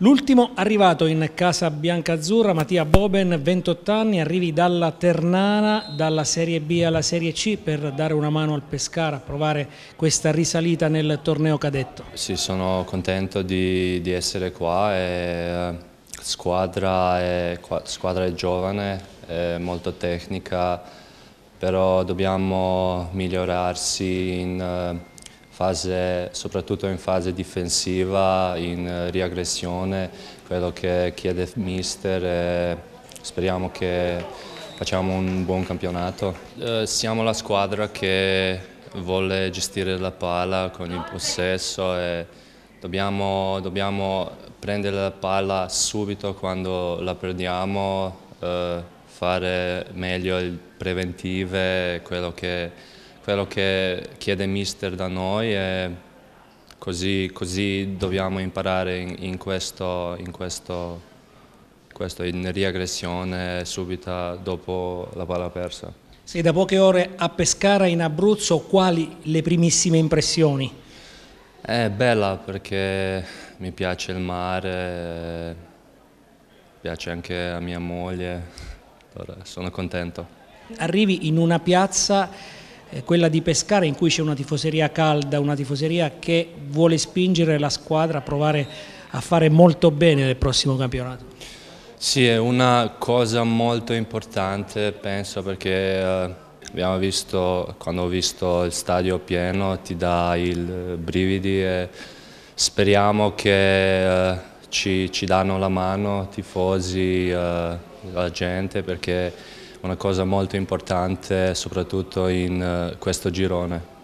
L'ultimo arrivato in Casa Bianca Azzurra, Mattia Boben, 28 anni, arrivi dalla Ternana, dalla Serie B alla Serie C per dare una mano al Pescara, a provare questa risalita nel torneo cadetto. Sì, sono contento di, di essere qua, e, eh, squadra, è, squadra è giovane, è molto tecnica, però dobbiamo migliorarsi in eh, fase, soprattutto in fase difensiva, in eh, riaggressione, quello che chiede mister e eh, speriamo che facciamo un buon campionato. Eh, siamo la squadra che vuole gestire la palla con il possesso e dobbiamo, dobbiamo prendere la palla subito quando la perdiamo, fare meglio il preventive, quello che quello che chiede mister da noi e così, così dobbiamo imparare in, in, questo, in, questo, questo, in riaggressione subito dopo la palla persa. Sei da poche ore a Pescara in Abruzzo, quali le primissime impressioni? È bella perché mi piace il mare, piace anche a mia moglie, allora sono contento. Arrivi in una piazza quella di pescare in cui c'è una tifoseria calda, una tifoseria che vuole spingere la squadra a provare a fare molto bene nel prossimo campionato. Sì, è una cosa molto importante, penso, perché eh, abbiamo visto, quando ho visto il stadio pieno, ti dà il brividi e speriamo che eh, ci, ci danno la mano tifosi, eh, la gente, perché una cosa molto importante soprattutto in eh, questo girone.